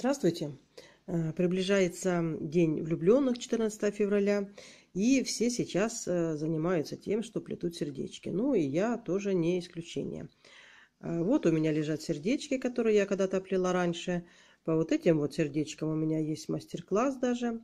Здравствуйте! Э, приближается День влюбленных 14 февраля, и все сейчас э, занимаются тем, что плетут сердечки. Ну и я тоже не исключение. Э, вот у меня лежат сердечки, которые я когда-то плела раньше. По вот этим вот сердечкам у меня есть мастер-класс даже.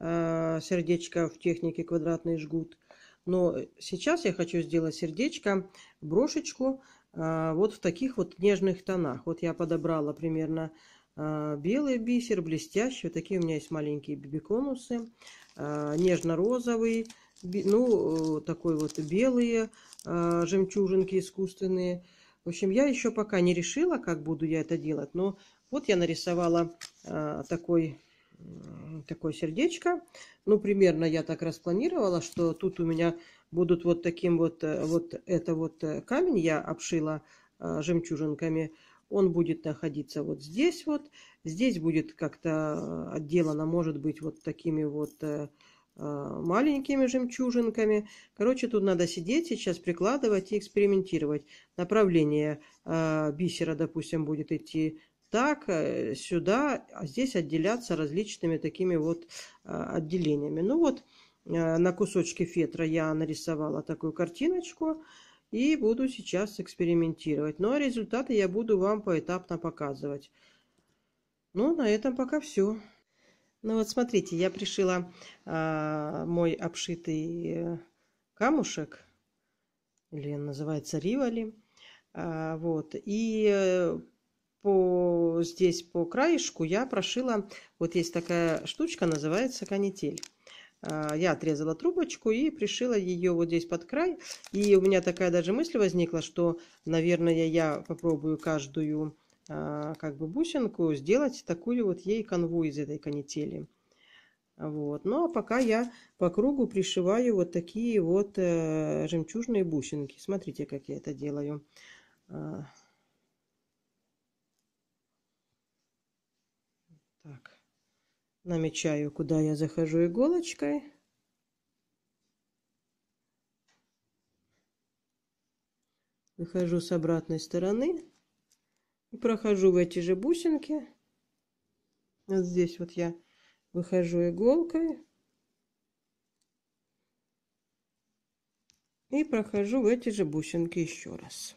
Сердечко в технике квадратный жгут. Но сейчас я хочу сделать сердечко, брошечку, вот в таких вот нежных тонах. Вот я подобрала примерно а, белый бисер, блестящий. Вот такие у меня есть маленькие бибиконусы. А, нежно-розовый, ну, э, такой вот белые а, жемчужинки искусственные. В общем, я еще пока не решила, как буду я это делать, но вот я нарисовала такой такое сердечко. Ну, примерно я так распланировала, что тут у меня будут вот таким вот, э, вот это вот э, камень я обшила жемчужинками он будет находиться вот здесь вот. Здесь будет как-то отделано, может быть, вот такими вот э, а, маленькими жемчужинками. Короче, тут надо сидеть сейчас, прикладывать и экспериментировать. Направление а, бисера, допустим, будет идти так, э, сюда, а здесь отделяться различными такими вот а, отделениями. Ну вот, э, на кусочке фетра я нарисовала такую картиночку и буду сейчас экспериментировать. Ну а результаты я буду вам поэтапно показывать. Ну, на этом пока все. Ну вот смотрите, я пришила а, мой обшитый э, камушек, или называется ривали. А, вот, и э, по, здесь по краешку я прошила, вот есть такая штучка, называется канитель. А, я отрезала трубочку и пришила ее вот здесь под край. И у меня такая даже мысль возникла, что, наверное, я попробую каждую а, как бы бусинку сделать такую вот ей канву из этой канители. Вот. Ну а пока я по кругу пришиваю вот такие вот э, жемчужные бусинки. Смотрите, как я это делаю. А, намечаю, куда я захожу иголочкой. Выхожу с обратной стороны и прохожу в эти же бусинки. Вот здесь вот я выхожу иголкой и прохожу в эти же бусинки еще раз.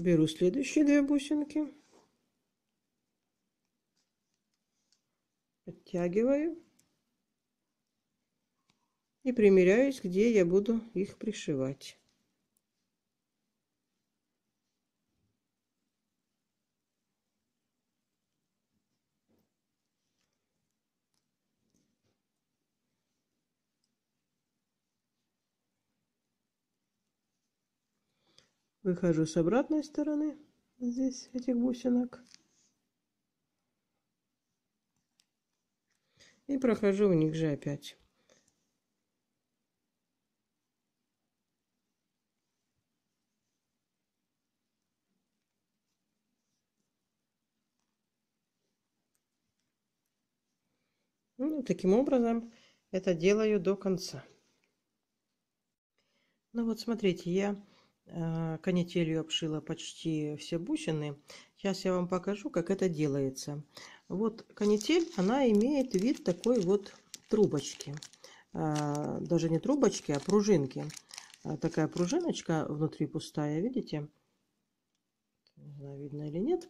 беру следующие две бусинки оттягиваю и примеряюсь где я буду их пришивать выхожу с обратной стороны здесь этих бусинок и прохожу у них же опять Ну, таким образом это делаю до конца. Ну вот смотрите, я Э, канителью обшила почти все бусины. Сейчас я вам покажу, как это делается. Вот канитель, она имеет вид такой вот трубочки. Э, даже не трубочки, а пружинки. Э, такая пружиночка внутри пустая, видите? Не знаю, видно или нет.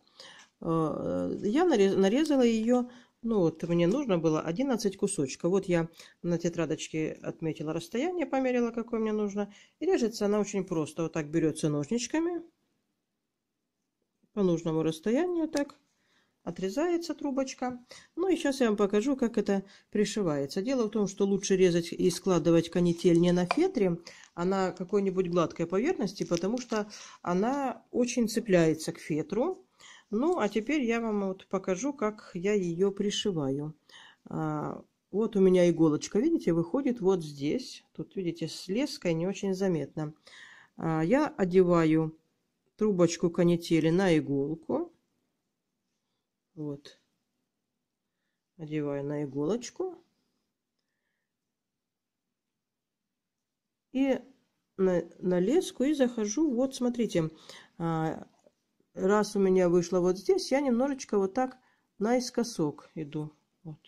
Я нарезала ее ну вот мне нужно было 11 кусочков. Вот я на тетрадочке отметила расстояние, померила, какое мне нужно. И режется она очень просто. Вот так берется ножничками по нужному расстоянию так отрезается трубочка. Ну и сейчас я вам покажу, как это пришивается. Дело в том, что лучше резать и складывать канитель не на фетре, а на какой-нибудь гладкой поверхности, потому что она очень цепляется к фетру. Ну, а теперь я вам вот покажу, как я ее пришиваю. А, вот у меня иголочка, видите, выходит вот здесь. Тут, видите, с леской не очень заметно. А, я одеваю трубочку канители на иголку. Вот. Одеваю на иголочку. И на, на леску и захожу. Вот, смотрите, а, раз у меня вышло вот здесь, я немножечко вот так наискосок иду. Вот.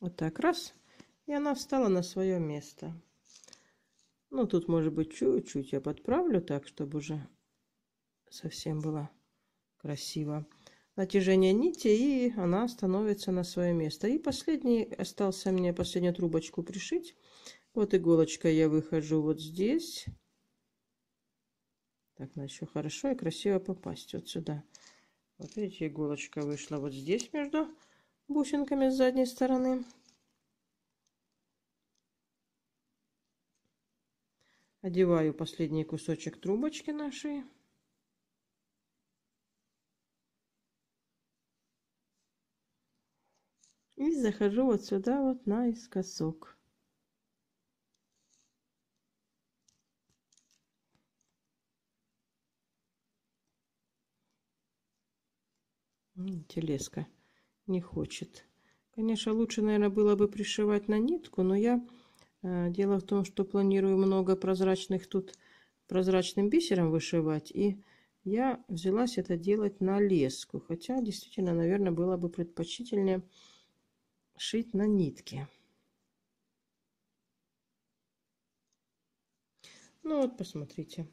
Вот так, раз. И она встала на свое место. Ну, тут, может быть, чуть-чуть я подправлю так, чтобы уже совсем было красиво. Натяжение нити, и она становится на свое место. И последний, остался мне последнюю трубочку пришить. Вот иголочка я выхожу вот здесь. Так, надо еще хорошо и красиво попасть вот сюда. Вот видите, иголочка вышла вот здесь между бусинками с задней стороны. Одеваю последний кусочек трубочки нашей. И захожу вот сюда вот наискосок. Интересно не хочет. Конечно, лучше, наверное, было бы пришивать на нитку, но я... Э, дело в том, что планирую много прозрачных тут прозрачным бисером вышивать. И я взялась это делать на леску. Хотя, действительно, наверное, было бы предпочтительнее шить на нитке. Ну вот, посмотрите.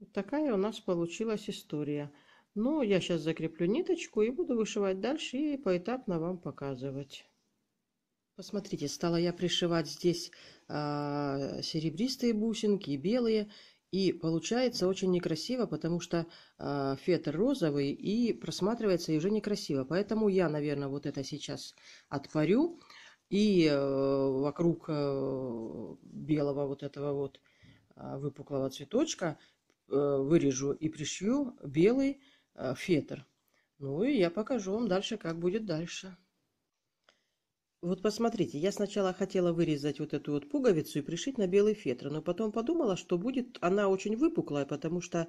Вот такая у нас получилась история. Но ну, я сейчас закреплю ниточку и буду вышивать дальше и поэтапно вам показывать. Посмотрите, стала я пришивать здесь а, серебристые бусинки, белые. И получается очень некрасиво, потому что э, а, фетр розовый и просматривается и уже некрасиво. Поэтому я, наверное, вот это сейчас отпарю. И э, вокруг э, белого вот этого вот э, выпуклого цветочка э, вырежу и пришью белый Э, фетр. Ну и я покажу вам дальше, как будет дальше. Вот посмотрите, я сначала хотела вырезать вот эту вот пуговицу и пришить на белый фетр, но потом подумала, что будет она очень выпуклая, потому что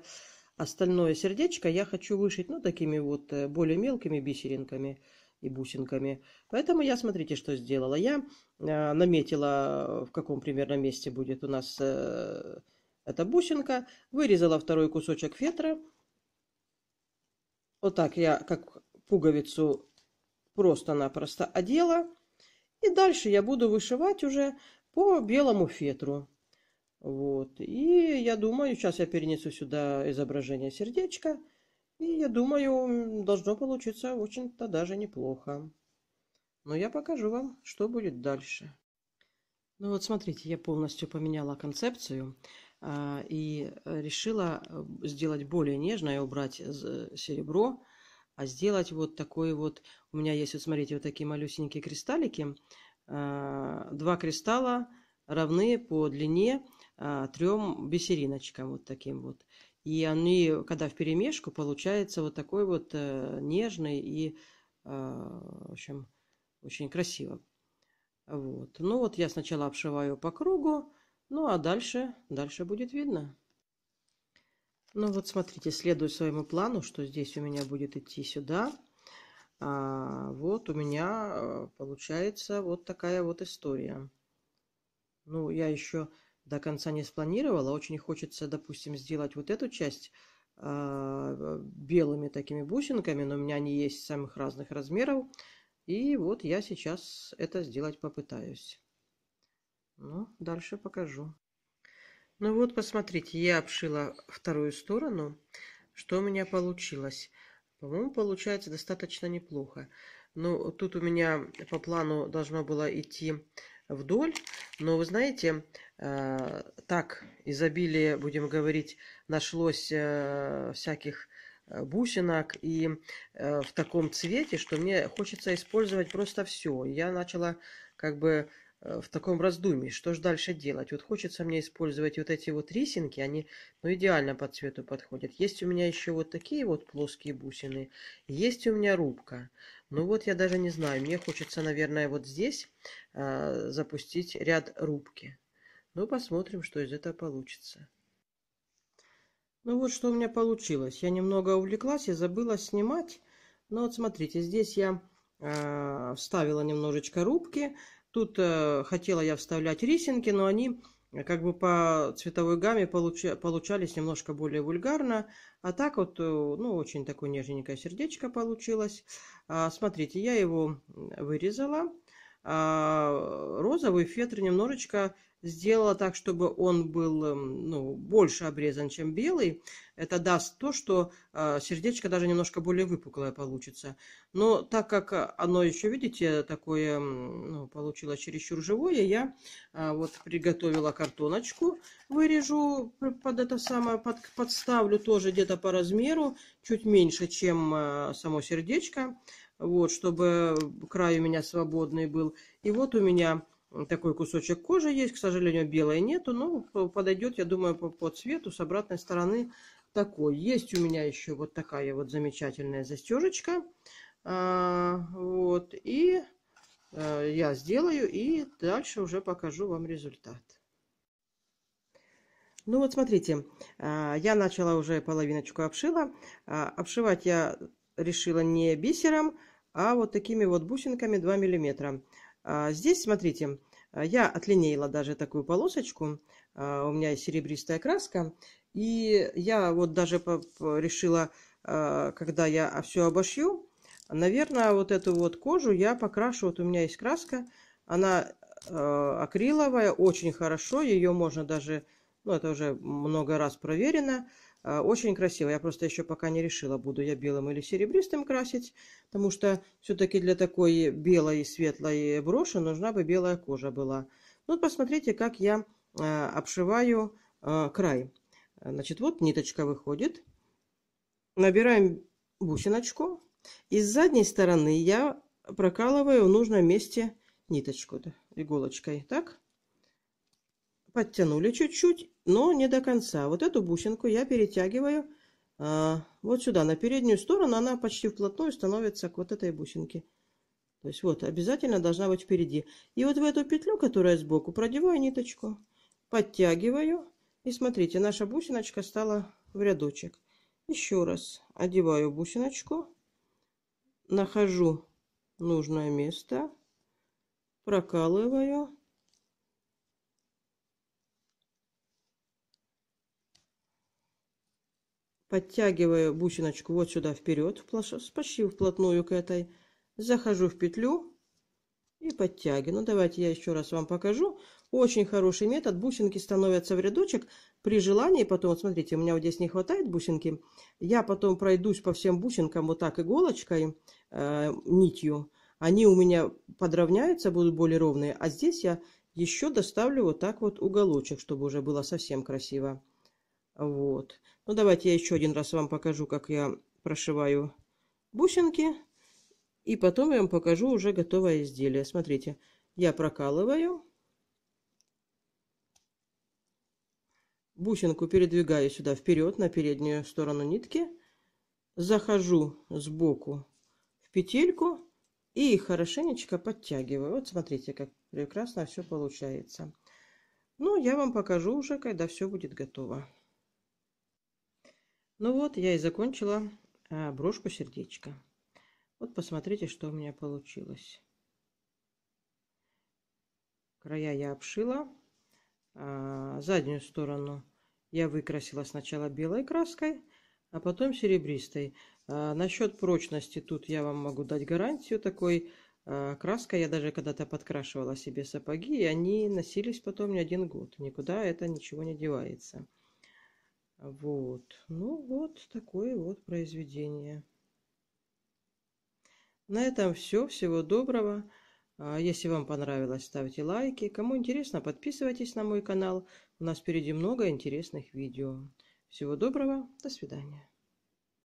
остальное сердечко я хочу вышить, ну, такими вот э, более мелкими бисеринками и бусинками. Поэтому я, смотрите, что сделала. Я э, наметила, в каком примерно месте будет у нас эта бусинка, вырезала второй кусочек фетра, вот так я как пуговицу просто-напросто одела. И дальше я буду вышивать уже по белому фетру. Вот. И я думаю, сейчас я перенесу сюда изображение сердечка. И я думаю, должно получиться очень-то даже неплохо. Но я покажу вам, что будет дальше. Ну вот смотрите, я полностью поменяла концепцию. А, и решила э, сделать более нежное, убрать э, серебро, а сделать вот такой вот... У меня есть, вот смотрите, вот такие малюсенькие кристаллики. А, два кристалла равны по длине а, трем бисериночкам вот таким вот. И они, когда в перемешку, получается вот такой вот э, нежный и, в общем, очень красиво. Вот. Ну вот я сначала обшиваю по кругу, ну, а дальше, дальше будет видно. Ну, вот смотрите, следую своему плану, что здесь у меня будет идти сюда. А вот у меня э, получается вот такая вот история. Ну, я еще до конца не спланировала. Очень хочется, допустим, сделать вот эту часть а, э, белыми такими бусинками, но у меня они есть самых разных размеров. И вот я сейчас это сделать попытаюсь. Ну, дальше покажу. Ну вот, посмотрите, я обшила вторую сторону. Что у меня получилось? По-моему, получается достаточно неплохо. Ну, тут у меня по плану должно было идти вдоль. Но вы знаете, э, так изобилие, будем говорить, нашлось э, всяких э, бусинок и э, в таком цвете, что мне хочется использовать просто все. Я начала как бы Э, в таком раздумье, что же дальше делать. Вот хочется мне использовать вот эти вот рисинки, они ну, идеально по цвету подходят. Есть у меня еще вот такие вот плоские бусины, есть у меня рубка. Ну вот я даже не знаю, мне хочется, наверное, вот здесь э, запустить ряд рубки. Ну посмотрим, что из этого получится. Ну вот что у меня получилось. Я немного увлеклась и забыла снимать. Но ну вот смотрите, здесь я э, вставила немножечко рубки. Тут э, хотела я вставлять рисинки, но они э, как бы по цветовой гамме получа, получались немножко более вульгарно. А так вот, э, ну, очень такое нежненькое сердечко получилось. А, смотрите, я его вырезала. А, розовый фетр немножечко сделала так, чтобы он был эм, ну, больше обрезан, чем белый. Это даст то, что э, сердечко даже немножко более выпуклое получится. Но так как оно еще, видите, такое эм, ну, получило чересчур живое, я э, вот приготовила картоночку, вырежу под это самое, под, подставлю тоже где-то по размеру, чуть меньше, чем э, само сердечко, вот, чтобы край у меня свободный был. И вот у меня такой кусочек кожи есть, к сожалению, белой нету, но подойдет, я думаю, по, по цвету с обратной стороны такой. Есть у меня еще вот такая вот замечательная застежечка. А, вот, и а, я сделаю, и дальше уже покажу вам результат. Ну вот смотрите, а, я начала уже половиночку обшила. А, обшивать я решила не бисером, а вот такими вот бусинками 2 миллиметра. А, здесь, смотрите, а, я отлинеила даже такую полосочку. А, у меня есть серебристая краска. И я вот даже решила, когда я все обошью, наверное, вот эту вот кожу я покрашу. Вот у меня есть краска. Она акриловая, очень хорошо. Ее можно даже, ну это уже много раз проверено, а, очень красиво. Я просто еще пока не решила, буду я белым или серебристым красить, потому что все-таки для такой белой и светлой броши нужна бы белая кожа была. Ну, вот посмотрите, как я а, обшиваю а, край. Значит, вот ниточка выходит. Набираем бусиночку. И с задней стороны я прокалываю в нужном месте ниточку да, иголочкой. Так подтянули чуть-чуть, но не до конца. Вот эту бусинку я перетягиваю э, вот сюда, на переднюю сторону. Она почти вплотную становится к вот этой бусинке. То есть вот, обязательно должна быть впереди. И вот в эту петлю, которая сбоку, продеваю ниточку, подтягиваю. И смотрите, наша бусиночка стала в рядочек. Еще раз одеваю бусиночку, нахожу нужное место, прокалываю подтягиваю бусиночку вот сюда вперед, почти вплотную к этой, захожу в петлю и подтягиваю. Ну, давайте я еще раз вам покажу. Очень хороший метод. Бусинки становятся в рядочек. При желании потом, вот смотрите, у меня вот здесь не хватает бусинки. Я потом пройдусь по всем бусинкам вот так иголочкой, э, нитью. Они у меня подровняются, будут более ровные. А здесь я еще доставлю вот так вот уголочек, чтобы уже было совсем красиво. Вот. Ну, давайте я еще один раз вам покажу, как я прошиваю бусинки. И потом я вам покажу уже готовое изделие. Смотрите, я прокалываю. Бусинку передвигаю сюда вперед, на переднюю сторону нитки. Захожу сбоку в петельку и хорошенечко подтягиваю. Вот смотрите, как прекрасно все получается. Ну, я вам покажу уже, когда все будет готово. Ну вот, я и закончила э, брошку сердечко. Вот посмотрите, что у меня получилось. Края я обшила. А, заднюю сторону я выкрасила сначала белой краской, а потом серебристой. А, насчет прочности тут я вам могу дать гарантию такой. А, краска я даже когда-то подкрашивала себе сапоги, и они носились потом не один год. Никуда это ничего не девается. Вот. Ну вот такое вот произведение. На этом все. Всего доброго. А, если вам понравилось, ставьте лайки. Кому интересно, подписывайтесь на мой канал. У нас впереди много интересных видео. Всего доброго. До свидания.